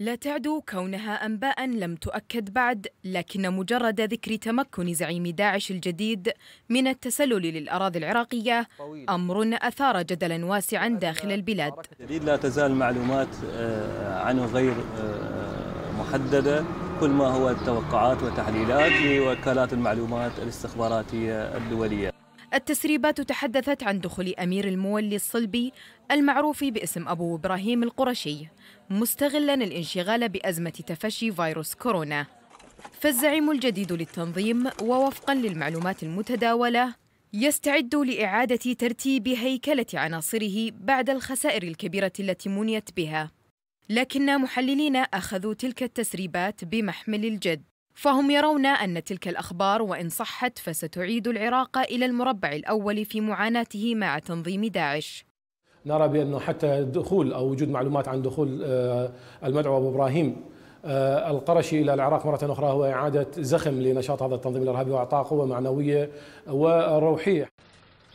لا تعدو كونها أنباء لم تؤكد بعد لكن مجرد ذكر تمكن زعيم داعش الجديد من التسلل للأراضي العراقية أمر أثار جدلا واسعا داخل البلاد جديد لا تزال معلومات آه، عنه غير آه، محددة كل ما هو التوقعات وتحليلات لوكالات المعلومات الاستخباراتية الدولية التسريبات تحدثت عن دخول أمير المولي الصلبي المعروف باسم أبو إبراهيم القرشي مستغلا الانشغال بأزمة تفشي فيروس كورونا فالزعيم الجديد للتنظيم ووفقا للمعلومات المتداولة يستعد لإعادة ترتيب هيكلة عناصره بعد الخسائر الكبيرة التي منيت بها لكن محللين أخذوا تلك التسريبات بمحمل الجد فهم يرون أن تلك الأخبار وإن صحت فستعيد العراق إلى المربع الأول في معاناته مع تنظيم داعش نرى بأنه حتى دخول أو وجود معلومات عن دخول آه، المدعو أبو إبراهيم آه، القرشي الى العراق مره اخرى هو اعاده زخم لنشاط هذا التنظيم الارهابي واعطاء قوه معنويه وروحيه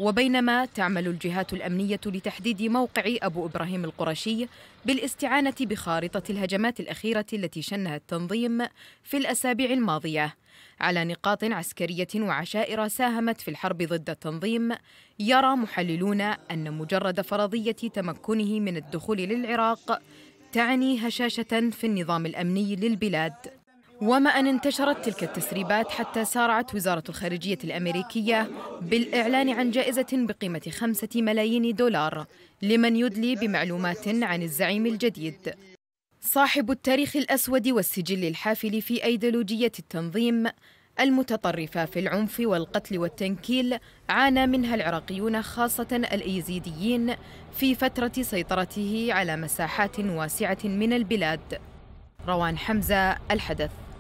وبينما تعمل الجهات الأمنية لتحديد موقع أبو إبراهيم القرشي بالاستعانة بخارطة الهجمات الأخيرة التي شنها التنظيم في الأسابيع الماضية على نقاط عسكرية وعشائر ساهمت في الحرب ضد التنظيم يرى محللون أن مجرد فرضية تمكنه من الدخول للعراق تعني هشاشة في النظام الأمني للبلاد وما أن انتشرت تلك التسريبات حتى سارعت وزارة الخارجية الأمريكية بالإعلان عن جائزة بقيمة خمسة ملايين دولار لمن يدلي بمعلومات عن الزعيم الجديد صاحب التاريخ الأسود والسجل الحافل في أيديولوجية التنظيم المتطرفة في العنف والقتل والتنكيل عانى منها العراقيون خاصة الأيزيديين في فترة سيطرته على مساحات واسعة من البلاد روان حمزة الحدث